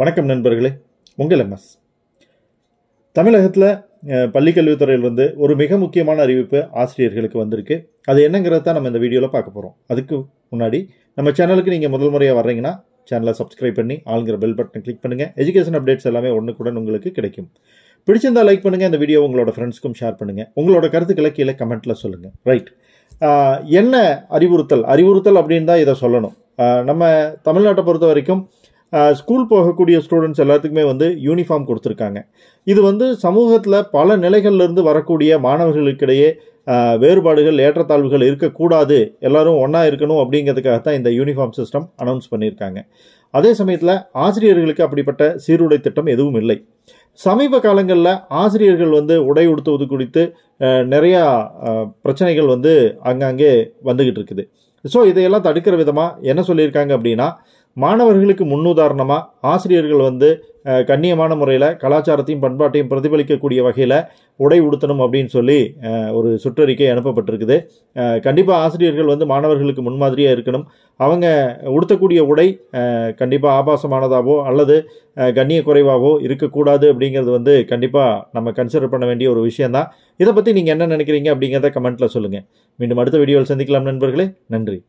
வணக்கம் நண்பர்களே உங்கள் எம்எஸ் தமிழகத்தில் பள்ளிக்கல்வித்துறையில் வந்து ஒரு மிக முக்கியமான அறிவிப்பு ஆசிரியர்களுக்கு வந்திருக்கு அது என்னங்கிறத நம்ம இந்த வீடியோவில் பார்க்க போகிறோம் அதுக்கு முன்னாடி நம்ம சேனலுக்கு நீங்கள் முதல் முறையாக வர்றீங்கன்னா சேனலை சப்ஸ்கிரைப் பண்ணி ஆளுங்கிற பெல் பட்டனை கிளிக் பண்ணுங்கள் எஜுகேஷன் அப்டேட்ஸ் எல்லாமே ஒன்றுக்குடன் உங்களுக்கு கிடைக்கும் பிடிச்சிருந்தால் லைக் பண்ணுங்கள் இந்த வீடியோ உங்களோட ஃப்ரெண்ட்ஸ்க்கும் ஷேர் பண்ணுங்கள் உங்களோட கருத்துக்களை கீழே கமெண்ட்டில் சொல்லுங்கள் ரைட் என்ன அறிவுறுத்தல் அறிவுறுத்தல் அப்படின்னு தான் இதை சொல்லணும் நம்ம தமிழ்நாட்டை பொறுத்த வரைக்கும் ஸ்கூல் போகக்கூடிய ஸ்டூடெண்ட்ஸ் எல்லாத்துக்குமே வந்து யூனிஃபார்ம் கொடுத்துருக்காங்க இது வந்து சமூகத்தில் பல நிலைகள்லேருந்து வரக்கூடிய மாணவர்களுக்கிடையே வேறுபாடுகள் ஏற்றத்தாழ்வுகள் இருக்கக்கூடாது எல்லோரும் ஒன்றா இருக்கணும் அப்படிங்கிறதுக்காக தான் இந்த யூனிஃபார்ம் சிஸ்டம் அனௌன்ஸ் பண்ணியிருக்காங்க அதே சமயத்தில் ஆசிரியர்களுக்கு அப்படிப்பட்ட சீருடை திட்டம் எதுவும் இல்லை சமீப காலங்களில் ஆசிரியர்கள் வந்து உடை உடுத்துவது குறித்து நிறையா பிரச்சனைகள் வந்து அங்கங்கே வந்துக்கிட்டு இருக்குது ஸோ இதையெல்லாம் தடுக்கிற விதமாக என்ன சொல்லியிருக்காங்க அப்படின்னா மாணவர்களுக்கு முன்னுதாரணமாக ஆசிரியர்கள் வந்து கண்ணியமான முறையில் கலாச்சாரத்தையும் பண்பாட்டையும் பிரதிபலிக்கக்கூடிய வகையில் உடை உடுத்தணும் அப்படின்னு சொல்லி ஒரு சுற்றறிக்கை அனுப்பப்பட்டிருக்குது கண்டிப்பாக ஆசிரியர்கள் வந்து மாணவர்களுக்கு முன்மாதிரியாக இருக்கணும் அவங்க உடுத்தக்கூடிய உடை கண்டிப்பாக ஆபாசமானதாகவோ அல்லது கண்ணிய குறைவாகவோ இருக்கக்கூடாது அப்படிங்கிறது வந்து கண்டிப்பாக நம்ம கன்சிடர் பண்ண வேண்டிய ஒரு விஷயந்தான் இதை பற்றி நீங்கள் என்ன நினைக்கிறீங்க அப்படிங்கிறத கமெண்ட்டில் சொல்லுங்கள் மீண்டும் அடுத்த வீடியோவில் சந்திக்கலாம் நண்பர்களே நன்றி